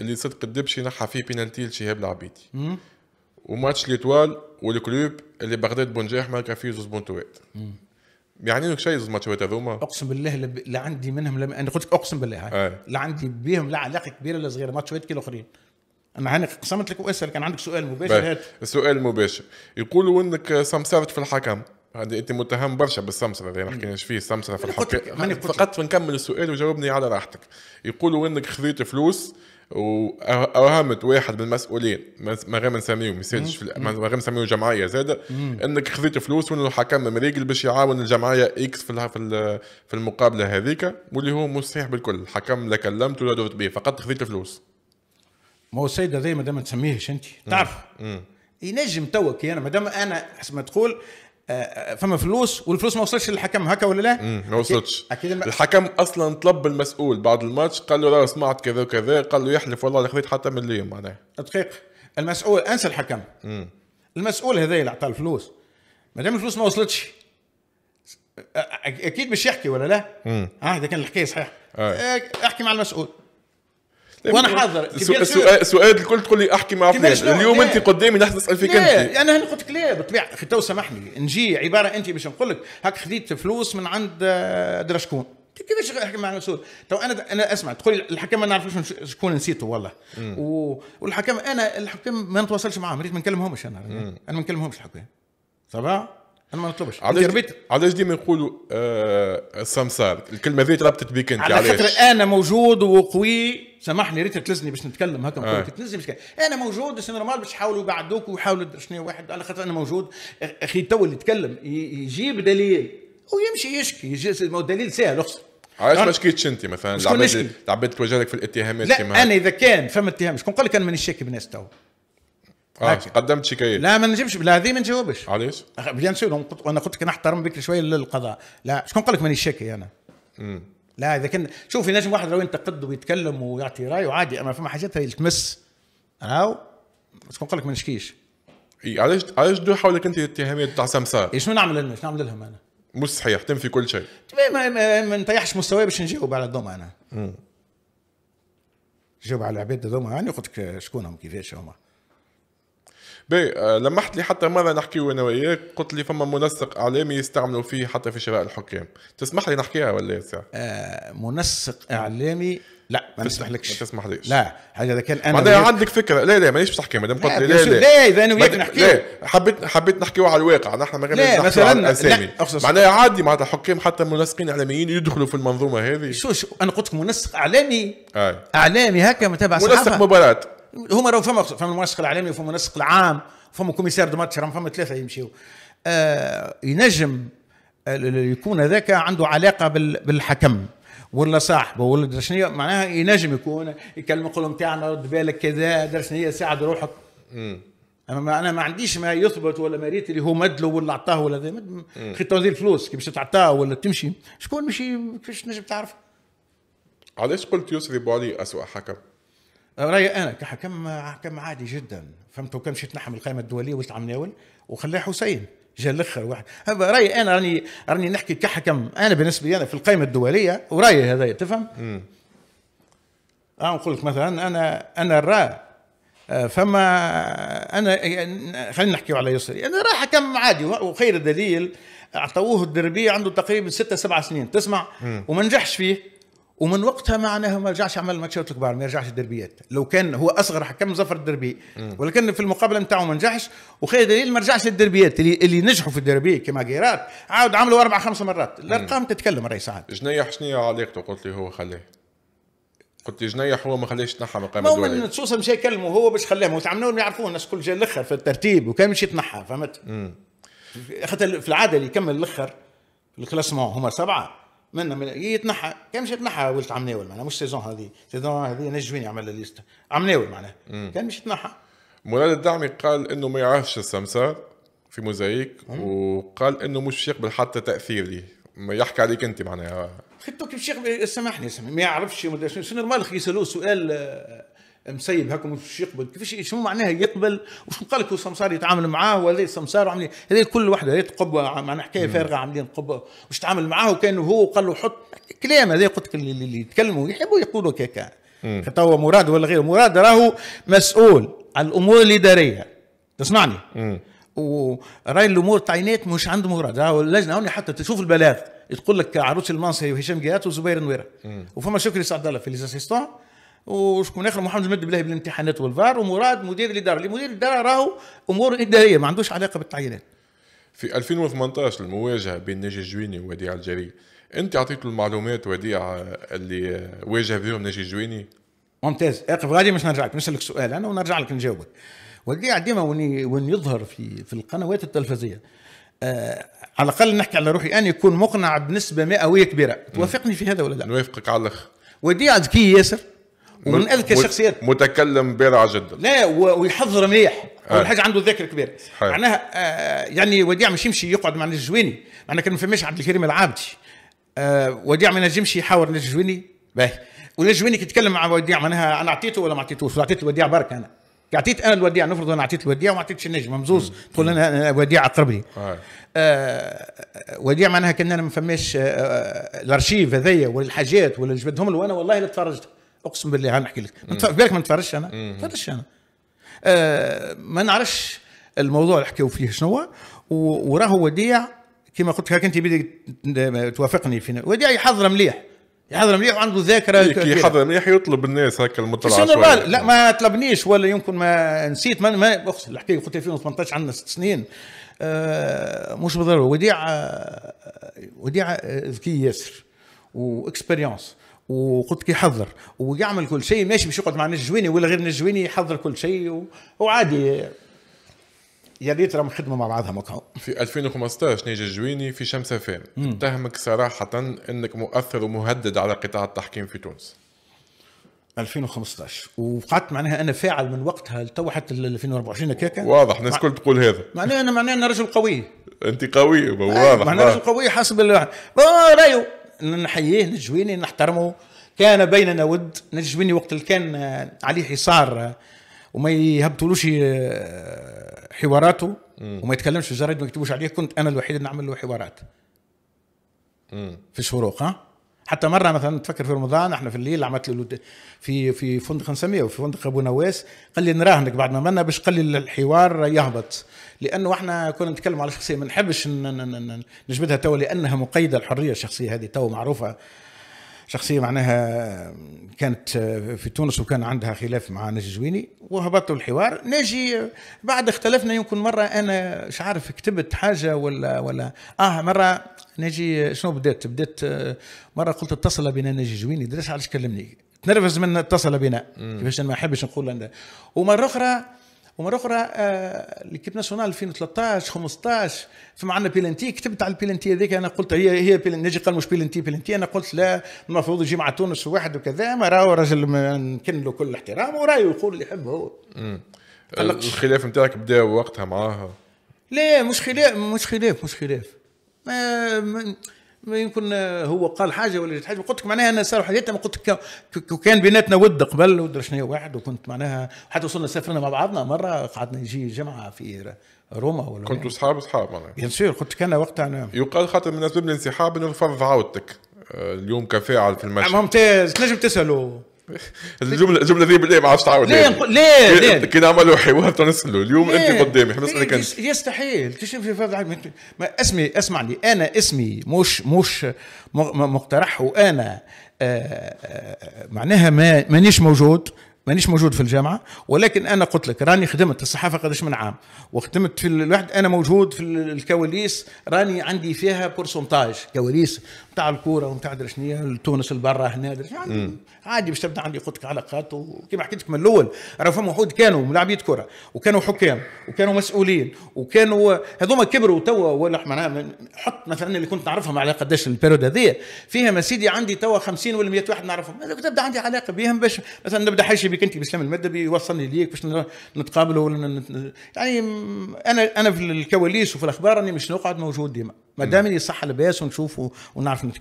اللي صدق الدبشي نحى فيه بينالتي لشهاب العبيدي وماتش ليتوال والكلوب اللي بغداد بونجاح ماركا فيه زوز بونتوات يعني لك شيء زوز ماتشات هذوما اقسم بالله لا عندي منهم لم... انا قلت لك اقسم بالله آه. لا عندي بهم لا علاقه كبيره ولا صغيره ماتشات كي الاخرين انا هاني قسمت لك واسال كان عندك سؤال مباشر هات السؤال المباشر يقولوا انك سمسرت في الحكم هذه انت متهم برشا بالسمسره اللي نحكي فيه السمسره في الحقيقه فقط نكمل السؤال وجاوبني على راحتك يقولوا انك خذيت فلوس واوهمت واحد من المسؤولين ما غير ما ما في ما غير نسميهم جمعيه زاده انك خذيت فلوس وانه الحكم مريقل باش يعاون الجمعيه اكس في في المقابله هذيك واللي هو مش صحيح بالكل الحكم لا كلمت ولا درت به فقط خذيت فلوس ما هو السيد هذا ما دام ما تسميهش انت تعرف ينجم توك انا يعني ما دام انا حسب ما تقول فما فلوس والفلوس ما وصلتش للحكم هكا ولا لا؟ ما وصلتش اكيد الم... الحكم اصلا طلب المسؤول بعد الماتش قال له راه سمعت كذا وكذا قال له يحلف والله اللي خذيت حتى من اليوم معناها دقيق المسؤول انسى الحكم مم. المسؤول هذا اللي اعطى الفلوس ما دام الفلوس ما وصلتش اكيد مش يحكي ولا لا؟ اه اذا كان الحكايه صحيحه آه. احكي مع المسؤول طيب، وانا حاضر سؤال سؤال الكل تقول لي احكي مع فلان اليوم انت قدامي نحن نسال فيك انت انا هنا قلت لك لا بالطبيعه اخي تو سامحني نجي عباره انت باش نقول لك هاك خذيت فلوس من عند آه، درشكون كيفاش احكي مع المسؤول؟ تو انا انا اسمع تقول لي الحكم ما نعرفوش شكون نسيته والله و... والحكم انا الحكام ما نتواصلش معاهم ريت ما نكلمهمش انا انا ما نكلمهمش الحكام صباح انا ما نطلبش علاش علاش ديما يقولوا آه السمسار آه، الكلمه ذي ربطت بك انت على خاطر انا موجود وقوي سامحني ريت تلزني باش نتكلم هكا آه. تلزني باش انا موجود سي نورمال باش يحاولوا يبعدوك ويحاولوا شنو واحد على خاطر انا موجود اخي تو اللي يتكلم يجيب دليل ويمشي يشكي دليل سهل اخسر علاش ما شكيتش انت مثلا العباد العباد تواجه لك في الاتهامات لا انا اذا كان فما اتهام شكون قال لك انا مانيش شاكي بناس تو اه لكن. قدمت شكايه لا ما نجيبش لا هذه ما نجاوبش علاش؟ بيان سور انا قلت لك نحترم بك شويه للقضاء لا شكون قال لك ماني شاكي انا؟ مم. لا اذا كان شوف ينجم واحد لو ينتقد ويتكلم ويعطي رايه عادي اما فما حاجات هي تمس راهو شكون قال لك ما نشكيش؟ اي علاش علاش تدور حولك انت الاتهامات تاع سمسار؟ إيه اي شنو نعمل لهم انا؟ مش صحيح تم في كل شيء طيب، ما, ما, ما نطيحش مستواي باش نجاوب على الدوم انا امم جاوب على العباد هذوما يعني قلت لك شكونهم كيفاش هما بي آه، لمحت لي حتى مره نحكيو انا وياك قلت لي فما منسق اعلامي يستعملوا فيه حتى في شراء الحكام تسمح لي نحكيها ولا آه منسق اعلامي لا ما نسمحلكش ما تسمحليش لا هذا كان انا معناها عندك فكره لا لا مانيش باش نحكي مادام قلت لي لا لا لا اذا انا وياك نحكي لا حبيت حبيت نحكيو على الواقع نحن ما غير نحكي على الاسامي معناها عادي معناتها حكام حتى منسقين اعلاميين يدخلوا في المنظومه هذه شو شو انا قلت لك منسق اعلامي اعلامي هكا متابع صحافه منسق مباراه هما راهو فما فما المنسق العالمي وفما المنسق العام فما كوميسار دو ماتش فما ثلاثه يمشيو آه ينجم آه، يكون هذاك عنده علاقه بالحكم ولا صاحبه ولا شنو معناها ينجم يكون يكلم يقول له نتاعنا رد بالك كذا درسني ساعد روحك اما انا ما عنديش ما يثبت ولا ما ريت اللي هو مد له ولا عطاه ولا خي تنزيل الفلوس كي باش تعطاه ولا تمشي شكون مشي كيفاش تنجم تعرف علاش قلت يوسف بوعلي اسوء حكم؟ رايي انا كحكم حكم عادي جدا فهمت وكان مشيت نحم القائمه الدوليه ولت عم ناول وخلاه حسين جا الاخر واحد رايي انا راني راني نحكي كحكم انا بالنسبه لي انا في القائمه الدوليه ورايي هذا تفهم؟ امم اه نقول لك مثلا انا انا الرا آه، فما انا خلينا نحكيو على يسري انا راه حكم عادي وخير دليل اعطوه الدربيه عنده تقريبا ستة سبعة سنين تسمع مم. وما نجحش فيه ومن وقتها معناها ما رجعش عمل ماتشات الكبار ما رجعش الدربيات لو كان هو اصغر حكم زفر الدربي ولكن في المقابله نتاعو ما نجحش وخير دليل ما رجعش للدربيات اللي, اللي نجحوا في الدربي كما غيرات عاود عملوا اربع خمس مرات الارقام تتكلم الرئيس عاد جنيح شنو علاقته قلت لي هو خلاه قلت جنيح هو ما خليش تنحى من القائمه الدوليه من سوسه مش يكلموا هو باش خلاهم وتعاملوا يعرفوه الناس كل جا الاخر في الترتيب وكان مش يتنحى فهمت خاطر في العاده اللي يكمل الاخر الكلاسمون هما سبعه منا من يتنحى كان مش يتنحى ولد عم ناول معناها مش سيزون هذه سيزون هذه نجوين يعمل ليست عم ناول معناها كان مش يتنحى مراد الدعمي قال انه ما يعرفش السمسار في موزايك وقال انه مش يقبل حتى تاثير لي ما يحكي عليك انت معناها خطوك الشيخ سامحني سامحني ما يعرفش شنو نورمال يسالوه سؤال آه، مسيب هكم وش يقبل كيفاش شنو معناها يقبل وشنو قال لك السمسار يتعامل معاه ولا السمسار عاملين يعني هذه كل واحده هذه قبه معناها حكايه فارغه عاملين قبه وش تعامل معاه وكان هو قال له حط كلام هذا قلت لك اللي يتكلموا يحبوا يقولوا حتى توا مراد ولا غير مراد راهو مسؤول على الامور الاداريه تسمعني وراي الامور تعينات مش عند مراد راهو اللجنه هوني حتى تشوف البلاغ تقول لك عروس المنصري وهشام جيات وزبير نويره وفما شكري سعد الله في ليزاسيستون وشكون اخر محمد المد بالله بالامتحانات والفار ومراد مدير الاداره اللي مدير الاداره راهو امور اداريه ما عندوش علاقه بالتعيينات في 2018 المواجهه بين ناجي الجويني ووديع الجري انت اعطيته المعلومات وديع اللي واجه بهم ناجي الجويني ممتاز اقف غادي باش نرجع لك نسالك سؤال انا ونرجع لك نجاوبك وديع ديما وين وين يظهر في في القنوات التلفزيونيه آه على الاقل نحكي على روحي انا يكون مقنع بنسبه مئويه كبيره توافقني في هذا ولا لا؟ نوافقك على الاخر وديع ذكي ياسر ومن اذكى الشخصيات متكلم بارع جدا لا ويحضر مليح آه. اول حاجه عنده ذاكره كبيره معناها آه، يعني وديع مش يمشي يقعد مع الجويني معناها كان ما فماش عبد الكريم العابدي آه، وديع ما نجمش يحاور الجويني باهي والجويني كيتكلم مع وديع معناها انا اعطيته ولا ما اعطيتوش اعطيت الوديع برك انا اعطيت انا الوديع نفرض انا اعطيت الوديع وما اعطيتش النجم ممزوز تقول انا وديع اقربني آه وديع معناها كان انا ما فماش آه الارشيف هذايا والحاجات ولا جبدهم له وانا والله لا تفرجت اقسم بالله انا احكي لك في بالك ما نتفرجش انا ما نتفرجش انا آه ما نعرفش الموضوع اللي حكيو فيه شنو هو وراه وديع كما قلت لك انت بدك توافقني في وديع يحضر مليح يحضر مليح وعنده ذاكره إيه، كي يحضر مليح يطلب الناس هكا المطلع لا ما طلبنيش ولا يمكن ما نسيت ما, ما الحكايه قلت 2018 عندنا ست سنين آه مش بالضروره وديع آه، وديع آه، ذكي ياسر واكسبيريونس وقلت كي يحضر ويعمل كل شيء ماشي باش يقعد مع نجويني ولا غير نجويني يحضر كل شيء و... وعادي يا ريت راهم خدموا مع بعضهم هكا في 2015 نيجي الجويني في شمس فام اتهمك صراحه انك مؤثر ومهدد على قطاع التحكيم في تونس 2015 وقعدت معناها انا فاعل من وقتها لتو حتى 2024 هكاك واضح الناس مع... الكل تقول هذا معناها انا معناها انا رجل قوي انت قوي واضح معناها رجل قوي حسب آه، رايو نحييه نجويني نحترمه كان بيننا ود نجويني وقت اللي كان آه، عليه حصار آه، وما يهبطولوش آه، حواراته وما يتكلمش في الجرايد ما يكتبوش عليه كنت انا الوحيد اللي نعمل له حوارات في الشروق ها حتى مره مثلا تفكر في رمضان احنا في الليل عملت له في في فندق نسميه وفي فندق ابو نواس قال لي نراهنك بعد ما منا باش قال لي الحوار يهبط لانه احنا كنا نتكلم على شخصيه ما نحبش نجبدها توا لانها مقيده الحريه الشخصيه هذه توا معروفه شخصيه معناها كانت آه، في تونس وكان عندها خلاف مع ناجي جويني وهبطوا الحوار ناجي آه، بعد اختلفنا يمكن مره انا مش عارف كتبت حاجه ولا ولا اه مره ناجي شنو بدات بدات آه، مره قلت اتصل بنا ناجي جويني درس علاش كلمني تنرفز من اتصل بنا كيفاش انا ما أحبش نقول ومره اخرى ومره اخرى آه، ليكيب ناسيونال 2013 15 فما عندنا بيلانتي كتبت على البيلانتي هذيك انا قلت هي هي نجي قال مش بيلانتي بيلانتي انا قلت لا المفروض يجي مع تونس واحد وكذا ما راهو راجل نكن له كل احترام وراي يقول اللي يحب هو الخلاف نتاعك بدا وقتها معاها لا مش خلاف مش خلاف مش خلاف ما, ما يمكن هو قال حاجه ولا حاجه قلت لك معناها انا صار حاجات ما قلت لك كان بيناتنا ود قبل ود شنو واحد وكنت معناها حتى وصلنا سافرنا مع بعضنا مره قعدنا نجي جمعه في روما ولا كنتوا اصحاب اصحاب معناها بيان قلت لك انا وقتها انا يقال خاطر من اسباب الانسحاب انه رفض عودتك آه، اليوم كفاعل في المشهد ممتاز تنجم تساله الجمله الجمله ذي بالله ما عرفش تعاود ليه يعني. ليه ليه كي نعملوا حوار نسالوا اليوم انت قدامي نسالك إيه، انت يستحيل تشوف في ما اسمي اسمعني انا اسمي مش مش مقترح وانا آه، آه، معناها مانيش موجود مانيش موجود في الجامعه ولكن انا قلت لك راني خدمت الصحافه قداش من عام وخدمت في الواحد انا موجود في الكواليس راني عندي فيها بورسنتاج كواليس نتاع الكوره ونتاع شنو تونس البرا هنا يعني عادي باش تبدا عندي قلت لك علاقات وكما حكيت لك من الاول راه فما وحود كانوا ملاعبيه كره وكانوا حكام وكانوا مسؤولين وكانوا هذوما كبروا توا ولا معناها حط مثلا اللي كنت نعرفهم على قداش البيرود هذيا فيها ما سيدي عندي توا 50 ولا 100 واحد نعرفهم تبدا عندي علاقه بهم باش مثلا نبدا حاجه لك انت باسلام المدبي يوصلني ليك باش نتقابلوا ولا يعني انا انا في الكواليس وفي الاخبار اني مش نقعد موجود ديما ما دام صح لاباس ونشوف ونعرف نتكلم